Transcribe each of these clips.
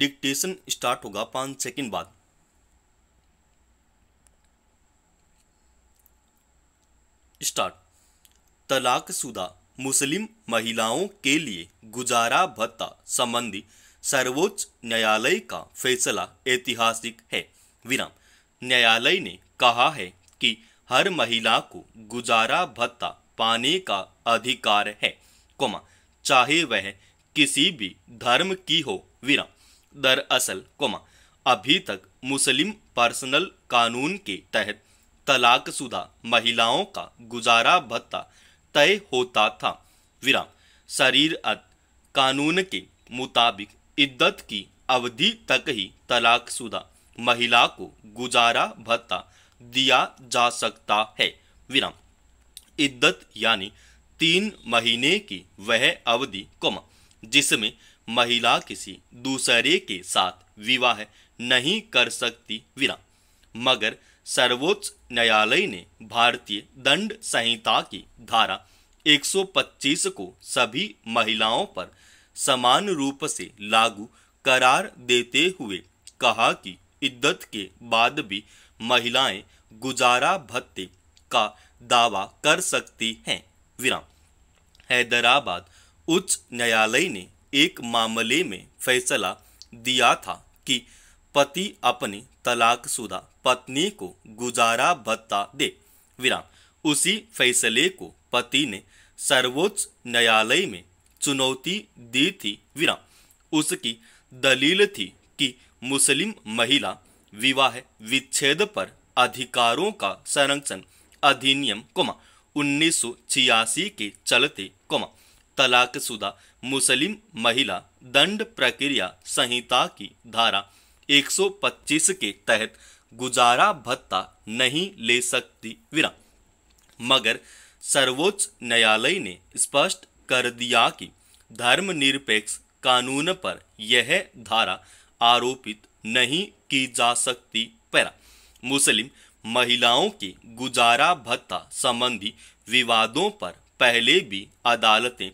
dictation start होगा पाँच second बाद स्टार्ट तलाकशुदा मुस्लिम महिलाओं के लिए गुजारा भत्ता संबंधी सर्वोच्च न्यायालय का फैसला ऐतिहासिक है विराम न्यायालय ने कहा है कि हर महिला को गुजारा भत्ता पाने का अधिकार है कोमा चाहे वह किसी भी धर्म की हो विराम दरअसल कोमा अभी तक मुस्लिम पर्सनल कानून के तहत तलाकशुदा महिलाओं का गुजारा भत्ता तय होता था विराम शरीर कानून के मुताबिक इद्दत की अवधि तक ही तलाकशुदा महिला को गुजारा भत्ता दिया जा सकता है विराम इद्दत यानी तीन महीने की वह अवधि कोमा जिसमें महिला किसी दूसरे के साथ विवाह नहीं कर सकती विराम मगर सर्वोच्च न्यायालय ने भारतीय दंड संहिता की धारा 125 को सभी महिलाओं पर समान रूप से लागू करार देते हुए कहा कि इद्दत के बाद भी महिलाएं गुजारा भत्ते का दावा कर सकती हैं विराम हैदराबाद उच्च न्यायालय ने एक मामले में फैसला दिया था कि पति अपनी तलाकशुदा पत्नी को गुजारा भत्ता दे विराम उसी फैसले को पति ने सर्वोच्च न्यायालय में चुनौती दी थी विराम उसकी दलील थी कि मुस्लिम महिला विवाह विच्छेद पर अधिकारों का संरक्षण अधिनियम कोमा उन्नीस के चलते कोमा तलाकशुदा मुस्लिम महिला दंड प्रक्रिया संहिता की धारा 125 के तहत गुजारा भत्ता नहीं ले सकती विरा मगर सर्वोच्च न्यायालय ने स्पष्ट कर दिया कि धर्मनिरपेक्ष कानून पर यह धारा आरोपित नहीं की जा सकती पैरा मुस्लिम महिलाओं के गुजारा भत्ता संबंधी विवादों पर पहले भी अदालतें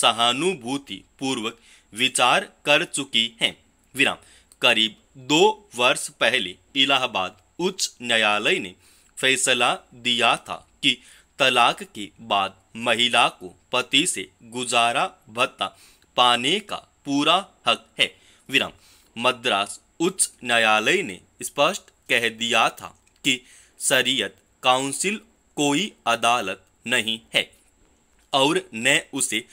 सहानुभूति पूर्वक विचार कर चुकी हैं विराम करीब दो वर्ष पहले इलाहाबाद उच्च न्यायालय ने फैसला दिया था कि तलाक के बाद महिला को पति से गुजारा भत्ता पाने का पूरा हक है विराम मद्रास उच्च न्यायालय ने स्पष्ट कह दिया था कि शरीयत काउंसिल कोई अदालत नहीं है और न उसे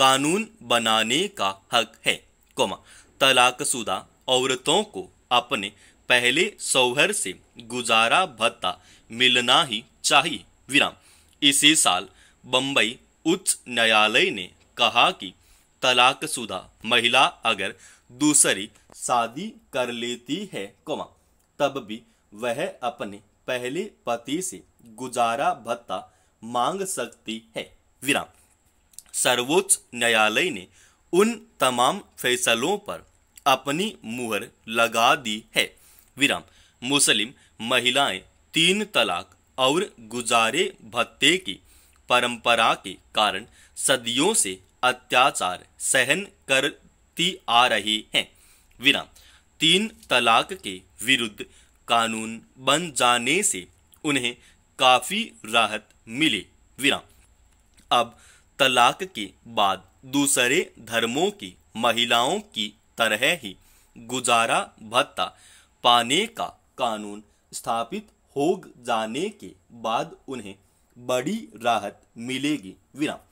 कानून बनाने का हक है कोमा तलाकशुदा औरतों को अपने पहले सौहर से गुजारा भत्ता मिलना ही चाहिए विराम इसी साल बम्बई उच्च न्यायालय ने कहा कि तलाकशुदा महिला अगर दूसरी शादी कर लेती है कोमा तब भी वह अपने पहले पति से गुजारा भत्ता मांग सकती है विराम सर्वोच्च न्यायालय ने उन तमाम फैसलों पर अपनी मुहर लगा दी है विराम मुस्लिम महिलाएं तीन तलाक और गुजारे भत्ते की परंपरा के कारण सदियों से अत्याचार सहन करती आ रही हैं विराम तीन तलाक के विरुद्ध कानून बन जाने से उन्हें काफ़ी राहत मिली विराम अब तलाक के बाद दूसरे धर्मों की महिलाओं की तरह ही गुजारा भत्ता पाने का कानून स्थापित हो जाने के बाद उन्हें बड़ी राहत मिलेगी विराम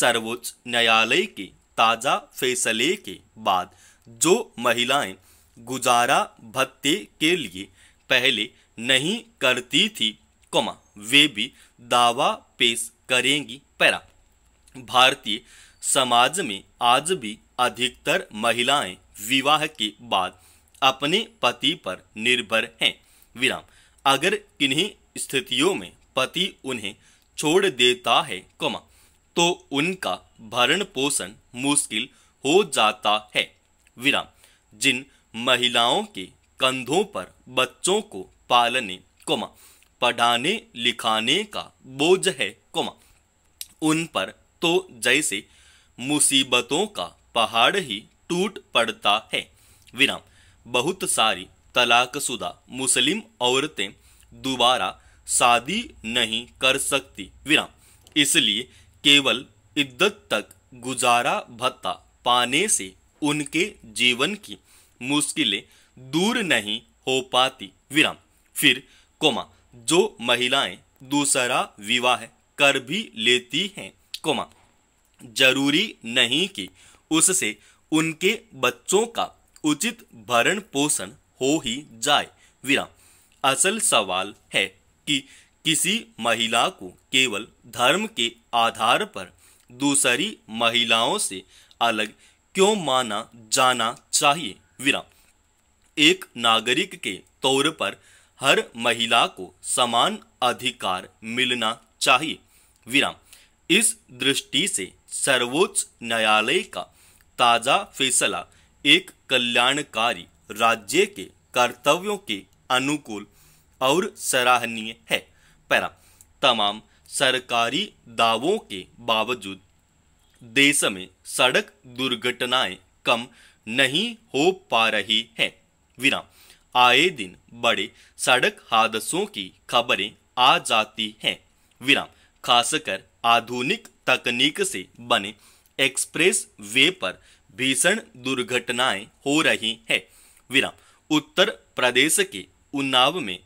सर्वोच्च न्यायालय के ताज़ा फैसले के बाद जो महिलाएं गुजारा भत्ते के लिए पहले नहीं करती थी कमा वे भी दावा पेश करेंगी पैरा भारतीय समाज में आज भी अधिकतर महिलाएं विवाह के बाद अपने पति पर निर्भर हैं विराम अगर किन्हीं स्थितियों में पति उन्हें छोड़ देता है कमा तो उनका भरण पोषण मुश्किल हो जाता है विराम जिन महिलाओं के कंधों पर बच्चों को पालने कोमा पढ़ाने लिखाने का बोझ है कोमा उन पर तो जैसे मुसीबतों का पहाड़ ही टूट पड़ता है विराम बहुत सारी तलाकशुदा मुस्लिम औरतें दोबारा शादी नहीं कर सकती विराम इसलिए केवल इद्दत तक गुजारा भत्ता पाने से उनके जीवन की मुश्किलें दूर नहीं हो पाती विराम फिर कोमा जो महिलाएं दूसरा विवाह कर भी लेती हैं कोमा जरूरी नहीं कि उससे उनके बच्चों का उचित भरण पोषण हो ही जाए विराम असल सवाल है कि किसी महिला को केवल धर्म के आधार पर दूसरी महिलाओं से अलग क्यों माना जाना चाहिए विराम एक नागरिक के तौर पर हर महिला को समान अधिकार मिलना चाहिए विराम इस दृष्टि से सर्वोच्च न्यायालय का ताज़ा फैसला एक कल्याणकारी राज्य के कर्तव्यों के अनुकूल और सराहनीय है पैरा तमाम सरकारी दावों के बावजूद देश में सड़क दुर्घटनाएं कम नहीं हो पा रही हैं विराम आए दिन बड़े सड़क हादसों की खबरें आ जाती हैं विराम खासकर आधुनिक तकनीक से बने एक्सप्रेस वे पर भीषण दुर्घटनाएं हो रही है विराम उत्तर प्रदेश के उन्नाव में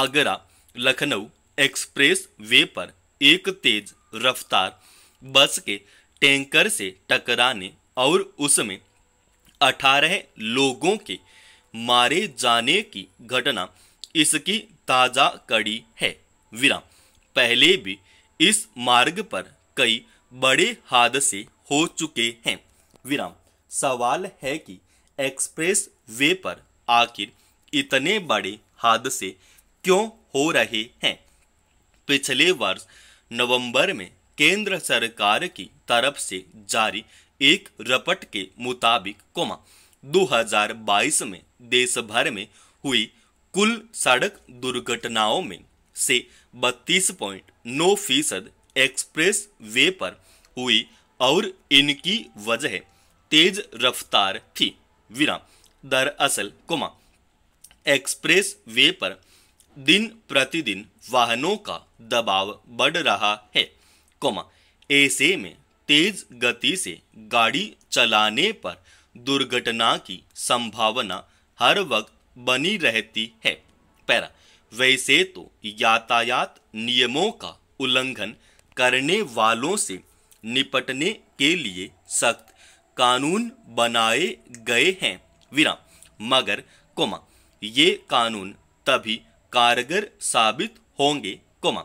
आगरा लखनऊ एक्सप्रेस वे पर एक तेज रफ्तार बस के टैंकर से टकराने और उसमें अठारह लोगों के मारे जाने की घटना इसकी ताजा कड़ी है विराम पहले भी इस मार्ग पर कई बड़े हादसे हो चुके हैं विराम सवाल है कि एक्सप्रेस वे पर आखिर इतने बड़े हादसे क्यों हो रहे हैं पिछले वर्ष नवंबर में केंद्र सरकार की तरफ से जारी एक रपट के मुताबिक कोमा 2022 में देश भर में हुई कुल सड़क दुर्घटनाओं में से बत्तीस पॉइंट नौ फीसद एक्सप्रेस वे पर हुई और इनकी वजह तेज रफ्तार थी विराम दरअसल कुमा एक्सप्रेस वे पर दिन प्रतिदिन वाहनों का दबाव बढ़ रहा है कुमा ऐसे में तेज गति से गाड़ी चलाने पर दुर्घटना की संभावना हर वक्त बनी रहती है पैरा वैसे तो यातायात नियमों का उल्लंघन करने वालों से निपटने के लिए सख्त कानून बनाए गए हैं विराम मगर कोमा ये कानून तभी कारगर साबित होंगे कोमा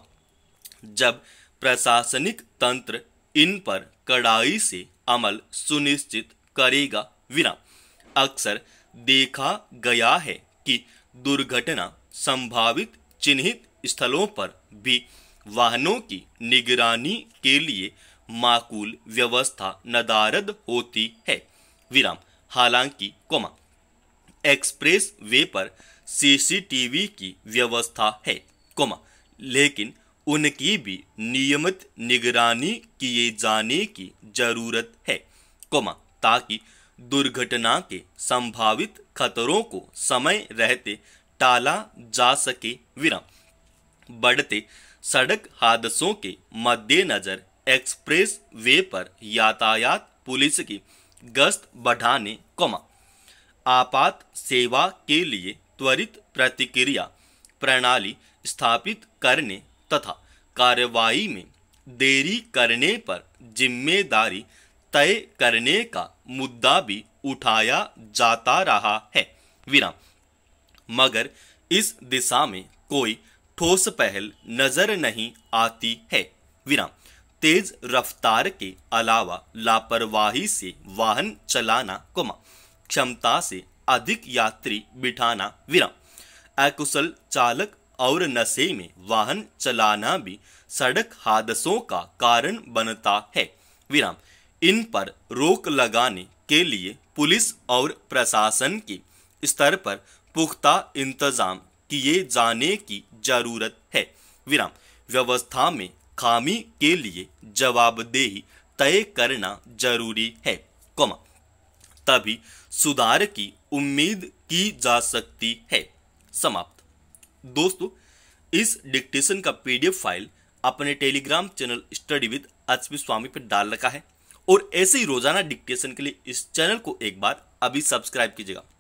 जब प्रशासनिक तंत्र इन पर कड़ाई से अमल सुनिश्चित करेगा विराम अक्सर देखा गया है कि दुर्घटना संभावित चिन्हित स्थलों पर भी वाहनों की निगरानी के लिए माकूल व्यवस्था नदारद होती है विराम हालांकि कोमा एक्सप्रेस वे पर सीसीटीवी की व्यवस्था है कोमा लेकिन उनकी भी नियमित निगरानी किए जाने की जरूरत है कोमा ताकि दुर्घटना के संभावित खतरों को समय रहते टाला जा सके विराम बढ़ते सड़क हादसों के मद्देनजर एक्सप्रेस वे पर यातायात पुलिस की गश्त बढ़ाने कमा आपात सेवा के लिए त्वरित प्रतिक्रिया प्रणाली स्थापित करने तथा कार्रवाई में देरी करने पर जिम्मेदारी तय करने का मुद्दा भी उठाया जाता रहा है विराम मगर इस दिशा में कोई ठोस पहल नजर नहीं आती है विराम तेज रफ्तार के अलावा लापरवाही से वाहन चलाना कुमा क्षमता से अधिक यात्री बिठाना विराम अकुशल चालक और नशे में वाहन चलाना भी सड़क हादसों का कारण बनता है विराम इन पर रोक लगाने के लिए पुलिस और प्रशासन के स्तर पर पुख्ता इंतजाम किए जाने की जरूरत है विराम व्यवस्था में खामी के लिए जवाबदेही तय करना जरूरी है कौमा तभी सुधार की उम्मीद की जा सकती है समाप्त दोस्तों इस डिक्टेशन का पीडीएफ फाइल अपने टेलीग्राम चैनल स्टडी विद अच्छी स्वामी पर डाल रखा है और ऐसे ही रोजाना डिक्टेशन के लिए इस चैनल को एक बार अभी सब्सक्राइब कीजिएगा